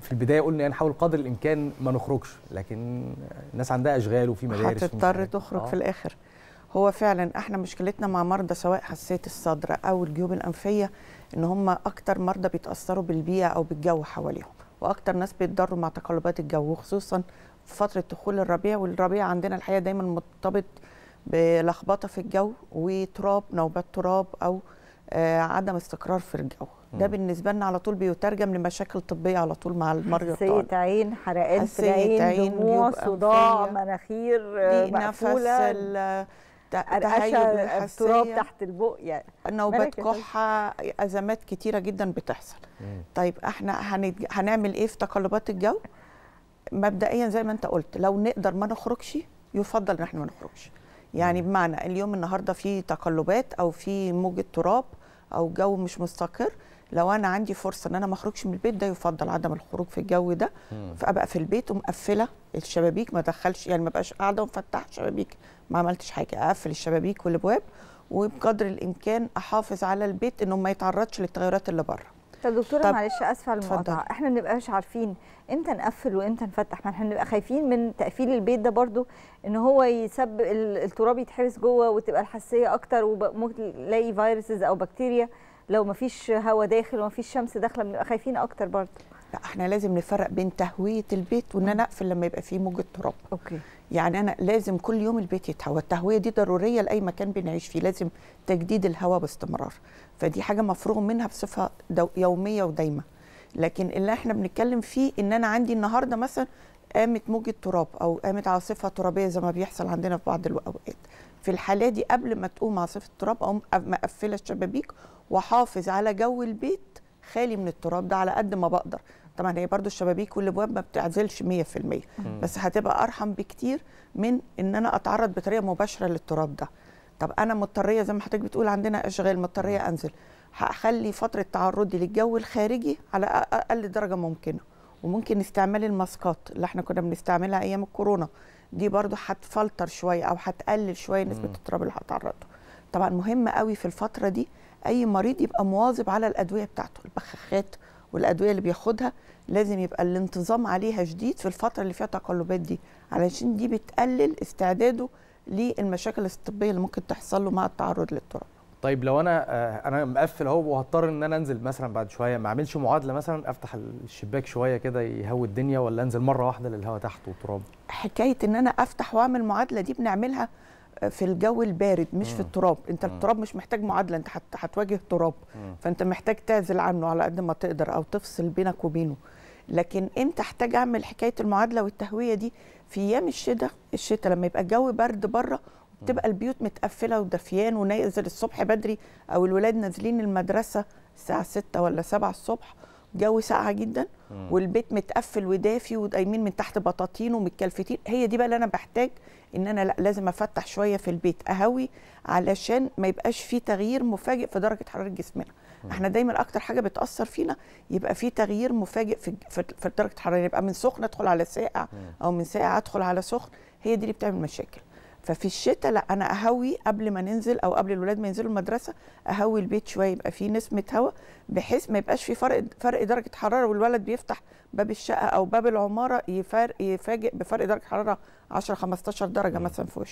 في البدايه قلنا يعني نحاول قدر الامكان ما نخرجش لكن الناس عندها اشغال وفي مدارس هتضطر تخرج آه. في الاخر هو فعلا احنا مشكلتنا مع مرضى سواء حساسيه الصدر او الجيوب الانفيه ان هم اكتر مرضى بيتاثروا بالبيئه او بالجو حواليهم واكتر ناس بيتضروا مع تقلبات الجو وخصوصا في فتره دخول الربيع والربيع عندنا الحقيقه دايما مرتبط بلخبطه في الجو وتراب نوبات تراب او آه عدم استقرار في الجو ده بالنسبه لنا على طول بيترجم لمشاكل طبيه على طول مع المريض حساسيه عين حرقان في العين دموع صداع مناخير آه، مقفوله تهيج التراب تحت البق يعني نوبات كحه ازمات كتيره جدا بتحصل مم. طيب احنا هنعمل ايه في تقلبات الجو مبدئيا زي ما انت قلت لو نقدر ما نخرجش يفضل ان احنا ما نخرجش يعني بمعنى اليوم النهارده في تقلبات او في موجه تراب او جو مش مستقر لو انا عندي فرصه ان انا ما اخرجش من البيت ده يفضل عدم الخروج في الجو ده فابقى في البيت ومقفله الشبابيك ما ادخلش يعني ما بقاش قاعده ومفتحه شبابيك ما عملتش حاجه اقفل الشبابيك والابواب وبقدر الامكان احافظ على البيت انه ما يتعرضش للتغيرات اللي بره طب دكتوره معلش اسفه على المقاطعه احنا ما بنبقاش عارفين امتى نقفل وامتى نفتح ما احنا بنبقى خايفين من تقفيل البيت ده برضو ان هو يسبب التراب يتحبس جوه وتبقى الحساسيه اكتر وممكن تلاقي فيروسز او بكتيريا لو ما فيش هواء داخل وما فيش شمس داخله بنبقى خايفين اكتر برضه لا احنا لازم نفرق بين تهويه البيت وان انا اقفل لما يبقى فيه موجه تراب اوكي يعني انا لازم كل يوم البيت يتهوى التهويه دي ضروريه لاي مكان بنعيش فيه لازم تجديد الهواء باستمرار فدي حاجه مفروغ منها بصفه يوميه ودايمه لكن اللي احنا بنتكلم فيه ان انا عندي النهارده مثلا قامت موجة تراب أو قامت عاصفة ترابية زي ما بيحصل عندنا في بعض الأوقات في الحالة دي قبل ما تقوم عاصفة التراب أقوم مقفلة الشبابيك وحافظ على جو البيت خالي من التراب ده على قد ما بقدر طبعا هي برضو الشبابيك والابواب ما بتعزلش 100% بس هتبقى ارحم بكتير من ان انا اتعرض بطريقه مباشره للتراب ده طب انا مضطريه زي ما حضرتك بتقول عندنا اشغال مضطريه انزل هخلي فتره تعرضي للجو الخارجي على اقل درجه ممكنه وممكن استعمال الماسكات اللي احنا كنا بنستعملها ايام الكورونا دي برضو هتفلتر شويه او هتقلل شويه نسبه التراب اللي هتعرض له طبعا مهم قوي في الفتره دي اي مريض يبقى مواظب على الادويه بتاعته البخاخات والادويه اللي بياخدها لازم يبقى الانتظام عليها شديد في الفتره اللي فيها تقلبات دي علشان دي بتقلل استعداده للمشاكل الطبيه اللي ممكن تحصل له مع التعرض للتراب طيب لو انا آه، انا مقفل اهو وهضطر ان انا انزل مثلا بعد شويه ما اعملش معادله مثلا افتح الشباك شويه كده يهوي الدنيا ولا انزل مره واحده للهواء تحت والتراب حكايه ان انا افتح واعمل معادله دي بنعملها آه، في الجو البارد مش مم. في التراب انت مم. التراب مش محتاج معادله انت هتواجه تراب مم. فانت محتاج تعزل عنه على قد ما تقدر او تفصل بينك وبينه لكن امتى احتاج اعمل حكايه المعادله والتهويه دي في ايام الشتاء الشتاء لما يبقى الجو برد بره تبقى البيوت متقفله ودفيان ونازل الصبح بدري او الولاد نازلين المدرسه الساعه 6 ولا 7 الصبح جو ساقعه جدا والبيت متقفل ودافي ودايمين من تحت بطاطين ومتكلفتين هي دي بقى اللي انا بحتاج ان انا لا لازم افتح شويه في البيت اهوي علشان ما يبقاش في تغيير مفاجئ في درجه حراره جسمنا احنا دايما اكتر حاجه بتاثر فينا يبقى في تغيير مفاجئ في في درجه الحراره يعني يبقى من سخن ادخل على ساقع او من ساقع ادخل على سخن هي دي اللي بتعمل مشاكل ففي الشتاء لا انا اهوي قبل ما ننزل او قبل الولاد ما ينزلوا المدرسه اهوي البيت شويه يبقى فيه نسمه هواء بحيث ما يبقاش في فرق فرق درجه حراره والولد بيفتح باب الشقه او باب العماره يفاجئ بفرق درجه حراره 10 15 درجه مثلا في وشه